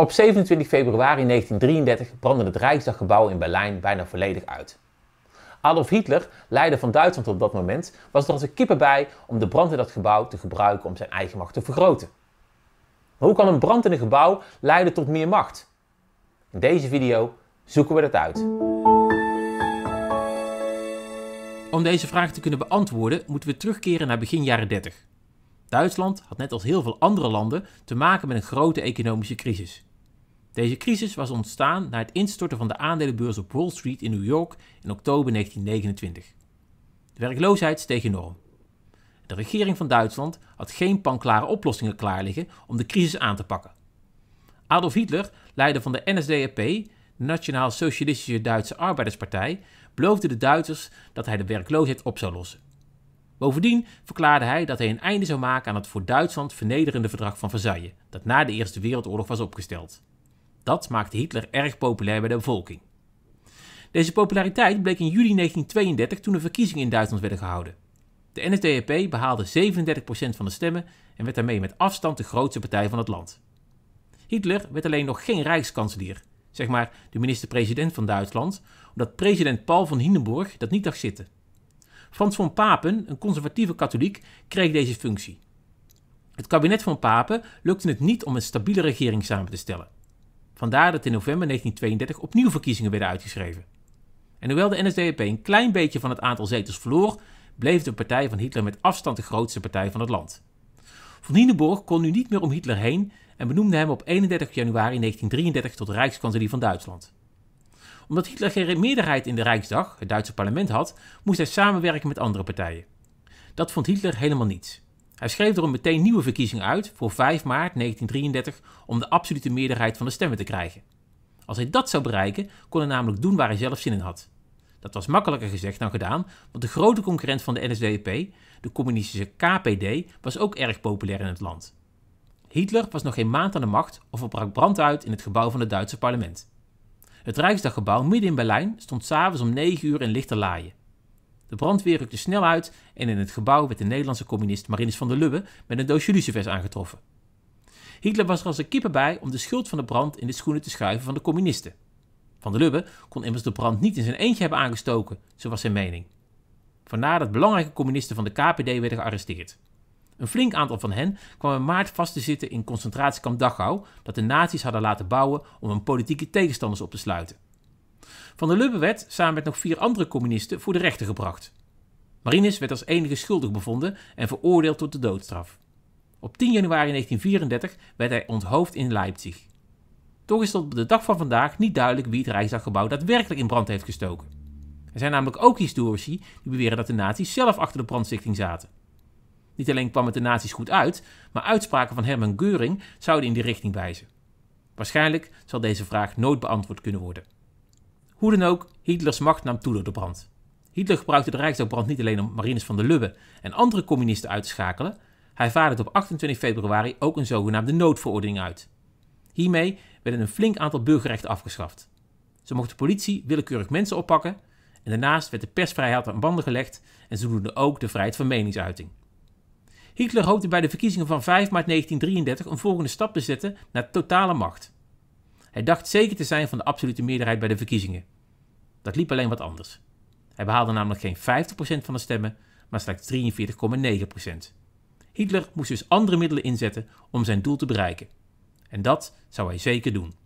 Op 27 februari 1933 brandde het Rijksdaggebouw in Berlijn bijna volledig uit. Adolf Hitler, leider van Duitsland op dat moment, was er als een kippen bij om de brand in dat gebouw te gebruiken om zijn eigen macht te vergroten. Maar hoe kan een brand in een gebouw leiden tot meer macht? In deze video zoeken we dat uit. Om deze vraag te kunnen beantwoorden moeten we terugkeren naar begin jaren 30. Duitsland had net als heel veel andere landen te maken met een grote economische crisis. Deze crisis was ontstaan na het instorten van de aandelenbeurs op Wall Street in New York in oktober 1929. De werkloosheid steeg enorm. De regering van Duitsland had geen panklare oplossingen klaar liggen om de crisis aan te pakken. Adolf Hitler, leider van de NSDAP, de Nationaal Socialistische Duitse Arbeiderspartij, beloofde de Duitsers dat hij de werkloosheid op zou lossen. Bovendien verklaarde hij dat hij een einde zou maken aan het voor Duitsland vernederende verdrag van Versailles, dat na de Eerste Wereldoorlog was opgesteld. Dat maakte Hitler erg populair bij de bevolking. Deze populariteit bleek in juli 1932 toen de verkiezingen in Duitsland werden gehouden. De NSDAP behaalde 37% van de stemmen en werd daarmee met afstand de grootste partij van het land. Hitler werd alleen nog geen rijkskanselier, zeg maar de minister-president van Duitsland, omdat president Paul van Hindenburg dat niet dacht zitten. Frans von Papen, een conservatieve katholiek, kreeg deze functie. Het kabinet van Papen lukte het niet om een stabiele regering samen te stellen. Vandaar dat in november 1932 opnieuw verkiezingen werden uitgeschreven. En hoewel de NSDAP een klein beetje van het aantal zetels verloor, bleef de partij van Hitler met afstand de grootste partij van het land. Von Hindenburg kon nu niet meer om Hitler heen en benoemde hem op 31 januari 1933 tot Rijkskanselier van Duitsland. Omdat Hitler geen meerderheid in de Rijksdag, het Duitse parlement, had, moest hij samenwerken met andere partijen. Dat vond Hitler helemaal niets. Hij schreef daarom meteen nieuwe verkiezingen uit voor 5 maart 1933 om de absolute meerderheid van de stemmen te krijgen. Als hij dat zou bereiken, kon hij namelijk doen waar hij zelf zin in had. Dat was makkelijker gezegd dan gedaan, want de grote concurrent van de NSDAP, de communistische KPD, was ook erg populair in het land. Hitler was nog geen maand aan de macht of er brak brand uit in het gebouw van het Duitse parlement. Het Rijksdaggebouw midden in Berlijn stond s'avonds om 9 uur in lichte laaien. De brandweer rukte snel uit en in het gebouw werd de Nederlandse communist Marinus van der Lubbe met een doosje lucifers aangetroffen. Hitler was er als een kippen bij om de schuld van de brand in de schoenen te schuiven van de communisten. Van der Lubbe kon immers de brand niet in zijn eentje hebben aangestoken, zo was zijn mening. Vandaar dat belangrijke communisten van de KPD werden gearresteerd. Een flink aantal van hen kwam in maart vast te zitten in concentratiekamp Dachau, dat de nazi's hadden laten bouwen om hun politieke tegenstanders op te sluiten. Van de Lubbe werd, samen met nog vier andere communisten, voor de rechter gebracht. Marinus werd als enige schuldig bevonden en veroordeeld tot de doodstraf. Op 10 januari 1934 werd hij onthoofd in Leipzig. Toch is tot op de dag van vandaag niet duidelijk wie het Rijksdaggebouw daadwerkelijk in brand heeft gestoken. Er zijn namelijk ook historici die beweren dat de nazi's zelf achter de brandstichting zaten. Niet alleen kwam het de nazi's goed uit, maar uitspraken van Hermann Göring zouden in die richting wijzen. Waarschijnlijk zal deze vraag nooit beantwoord kunnen worden. Hoe dan ook, Hitlers macht nam toe door de brand. Hitler gebruikte de Rijksdagbrand niet alleen om marines van de Lubbe en andere communisten uit te schakelen, hij vaardigde op 28 februari ook een zogenaamde noodverordening uit. Hiermee werden een flink aantal burgerrechten afgeschaft. Ze mochten de politie willekeurig mensen oppakken en daarnaast werd de persvrijheid aan banden gelegd en zodoende ook de vrijheid van meningsuiting. Hitler hoopte bij de verkiezingen van 5 maart 1933 een volgende stap te zetten naar totale macht. Hij dacht zeker te zijn van de absolute meerderheid bij de verkiezingen. Dat liep alleen wat anders. Hij behaalde namelijk geen 50% van de stemmen, maar slechts 43,9%. Hitler moest dus andere middelen inzetten om zijn doel te bereiken. En dat zou hij zeker doen.